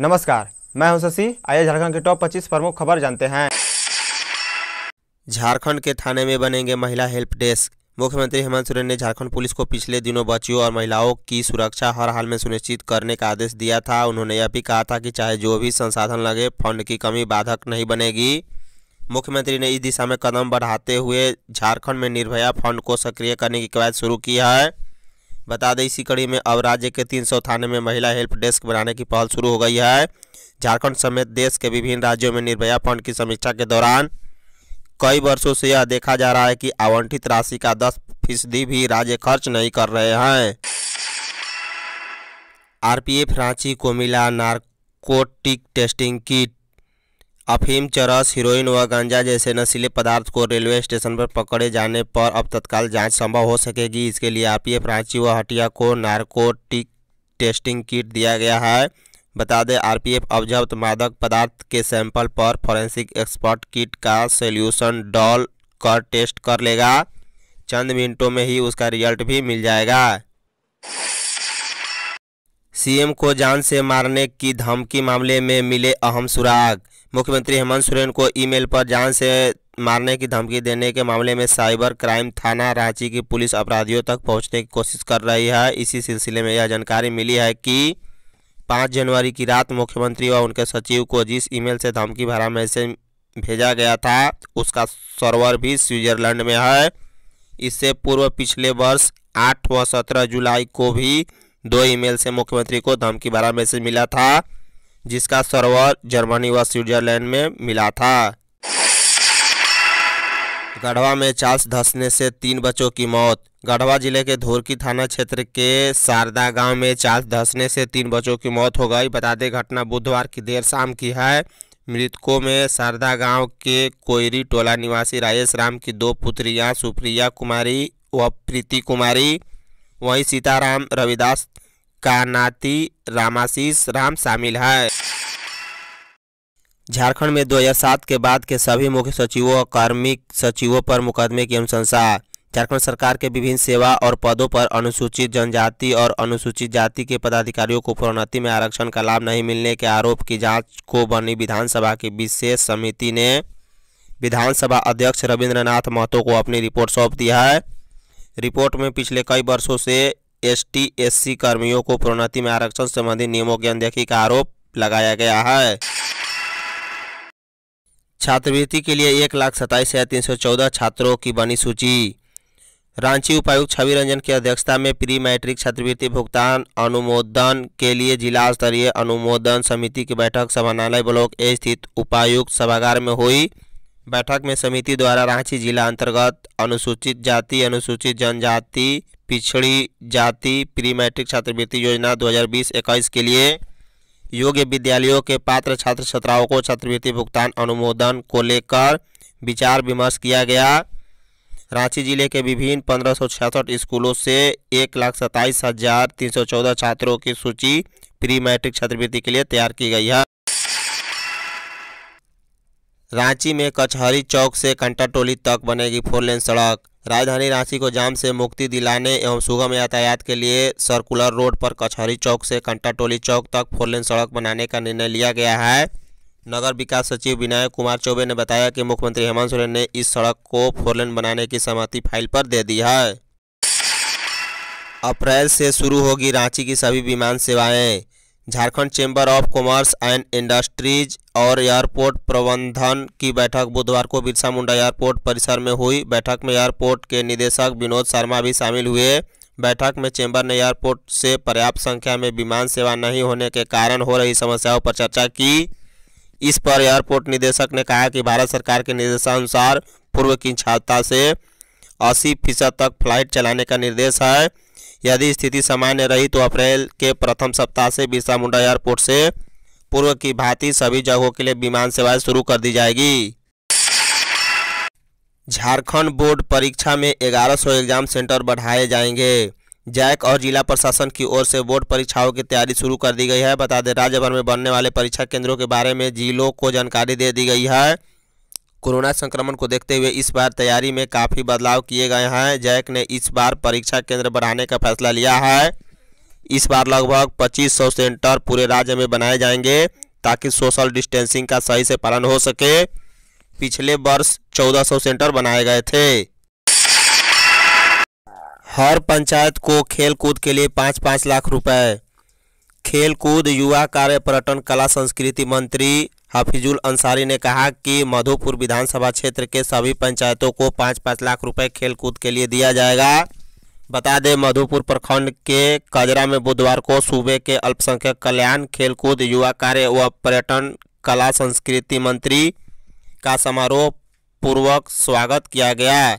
नमस्कार मैं हूं शशि आइए झारखंड के टॉप 25 प्रमुख खबर जानते हैं झारखंड के थाने में बनेंगे महिला हेल्प डेस्क मुख्यमंत्री हेमंत सोरेन ने झारखंड पुलिस को पिछले दिनों बच्चियों और महिलाओं की सुरक्षा हर हाल में सुनिश्चित करने का आदेश दिया था उन्होंने यह भी कहा था कि चाहे जो भी संसाधन लगे फंड की कमी बाधक नहीं बनेगी मुख्यमंत्री ने इस दिशा में कदम बढ़ाते हुए झारखंड में निर्भया फंड को सक्रिय करने की कवायद शुरू की है बता दें इसी कड़ी में अब राज्य के 300 थाने में महिला हेल्प डेस्क बनाने की पहल शुरू हो गई है झारखंड समेत देश के विभिन्न राज्यों में निर्भया फंड की समीक्षा के दौरान कई वर्षों से यह देखा जा रहा है कि आवंटित राशि का दस फीसदी भी राज्य खर्च नहीं कर रहे हैं आरपीएफ रांची को मिला नार्कोटिक टेस्टिंग किट अफीम चरस हीरोइन व गांजा जैसे नशीले पदार्थ को रेलवे स्टेशन पर पकड़े जाने पर अब तत्काल जांच संभव हो सकेगी इसके लिए आरपीएफ रांची व हटिया को नार्कोटिक टेस्टिंग किट दिया गया है बता दें आरपीएफ अब जब्त मादक पदार्थ के सैंपल पर फॉरेंसिक एक्सपर्ट किट का सोल्यूशन डॉल कर टेस्ट कर लेगा चंद मिनटों में ही उसका रिजल्ट भी मिल जाएगा सीएम को जान से मारने की धमकी मामले में मिले अहम सुराग मुख्यमंत्री हेमंत सोरेन को ईमेल पर जान से मारने की धमकी देने के मामले में साइबर क्राइम थाना रांची की पुलिस अपराधियों तक पहुंचने की कोशिश कर रही है इसी सिलसिले में यह जानकारी मिली है कि पाँच जनवरी की रात मुख्यमंत्री व उनके सचिव को जिस ईमेल से धमकी भरा मैसेज भेजा गया था उसका सर्वर भी स्विट्जरलैंड में है इससे पूर्व पिछले वर्ष आठ व सत्रह जुलाई को भी दो ईमेल से मुख्यमंत्री को धमकी भरा मैसेज मिला था जिसका सरोवर जर्मनी व स्विट्जरलैंड में मिला था गढ़वा में चार्ल्स धसने से तीन बच्चों की मौत गढ़वा जिले के धोरकी थाना क्षेत्र के शारदा गांव में चार्ल्स धंसने से तीन बच्चों की मौत हो गई बता दें घटना बुधवार की देर शाम की है मृतकों में शारदा गांव के कोयरी टोला निवासी राजेश राम की दो पुत्रियां सुप्रिया कुमारी व प्रीति कुमारी वहीं सीताराम रविदास नाती रामाशीष राम शामिल है झारखंड में 2007 के बाद के सभी मुख्य सचिवों और कार्मिक सचिवों पर मुकदमे की अनुशंसा झारखंड सरकार के विभिन्न सेवा और पदों पर अनुसूचित जनजाति और अनुसूचित जाति के पदाधिकारियों को प्रोन्नति में आरक्षण का लाभ नहीं मिलने के आरोप की जांच को बनी विधानसभा की विशेष समिति ने विधानसभा अध्यक्ष रविन्द्रनाथ महतो को अपनी रिपोर्ट सौंप दिया है रिपोर्ट में पिछले कई वर्षों से एसटी एससी कर्मियों को प्रोन्नति में आरक्षण संबंधी नियमों की अनदेखी का आरोप लगाया गया है छात्रवृत्ति के लिए एक लाख सताईस हजार तीन सौ चौदह छात्रों की बनी सूची रांची उपायुक्त छवि रंजन की अध्यक्षता में प्री मैट्रिक छात्रवृत्ति भुगतान अनुमोदन के लिए जिला स्तरीय अनुमोदन समिति की बैठक समानालय ब्लॉक ए स्थित उपायुक्त सभागार में हुई बैठक में समिति द्वारा रांची जिला अंतर्गत अनुसूचित जाति अनुसूचित जनजाति पिछड़ी जाति प्री मैट्रिक छात्रवृत्ति योजना 2020-21 के लिए योग्य विद्यालयों के पात्र छात्र छात्राओं को छात्रवृत्ति भुगतान अनुमोदन को लेकर विचार विमर्श किया गया रांची जिले के विभिन्न पंद्रह स्कूलों से एक लाख सत्ताईस हज़ार तीन सौ चौदह छात्रों की सूची प्री मैट्रिक छात्रवृत्ति के लिए तैयार की गई है रांची में कचहरी चौक से कंटा टोली तक बनेगी फोर लेन सड़क राजधानी रांची को जाम से मुक्ति दिलाने एवं सुगम यातायात के लिए सर्कुलर रोड पर कचहरी चौक से कंटा टोली चौक तक फोर लेन सड़क बनाने का निर्णय लिया गया है नगर विकास सचिव विनायक कुमार चौबे ने बताया कि मुख्यमंत्री हेमंत सोरेन ने इस सड़क को फोर लेन बनाने की सहमति फाइल पर दे दी है अप्रैल से शुरू होगी रांची की सभी विमान सेवाएं Jharkhand chamber of commerce and industries और एयरपोर्ट प्रबंधन की बैठक बुधवार को बिरसा मुंडा एयरपोर्ट परिसर में हुई बैठक में एयरपोर्ट के निदेशक विनोद शर्मा भी शामिल हुए बैठक में चेंबर ने एयरपोर्ट से पर्याप्त संख्या में विमान सेवा नहीं होने के कारण हो रही समस्याओं पर चर्चा की इस पर एयरपोर्ट निदेशक ने कहा कि भारत सरकार के निर्देशानुसार पूर्व की छात्रता से अस्सी फीसद तक फ्लाइट चलाने का निर्देश है यदि स्थिति सामान्य रही तो अप्रैल के प्रथम सप्ताह से बिरसा मुंडा एयरपोर्ट से पूर्व की भांति सभी जगहों के लिए विमान सेवाएं शुरू कर दी जाएगी झारखंड बोर्ड परीक्षा में 1100 एग्जाम सेंटर बढ़ाए जाएंगे जैक और जिला प्रशासन की ओर से बोर्ड परीक्षाओं की तैयारी शुरू कर दी गई है बता दें राज्य भर में बनने वाले परीक्षा केंद्रों के बारे में जिलों को जानकारी दे दी गई है कोरोना संक्रमण को देखते हुए इस बार तैयारी में काफ़ी बदलाव किए गए हैं जैक ने इस बार परीक्षा केंद्र बढ़ाने का फैसला लिया है इस बार लगभग 2500 सेंटर पूरे राज्य में बनाए जाएंगे ताकि सोशल डिस्टेंसिंग का सही से पालन हो सके पिछले वर्ष 1400 सेंटर बनाए गए थे हर पंचायत को खेल कूद के लिए पाँच पाँच लाख रुपए खेल कूद युवा कार्य पर्यटन कला संस्कृति मंत्री हफीजुल अंसारी ने कहा कि मधुपुर विधानसभा क्षेत्र के सभी पंचायतों को पाँच पाँच लाख रुपए खेलकूद के लिए दिया जाएगा बता दें मधुपुर प्रखंड के कजरा में बुधवार को सूबे के अल्पसंख्यक कल्याण खेलकूद युवा कार्य व पर्यटन कला संस्कृति मंत्री का समारोह पूर्वक स्वागत किया गया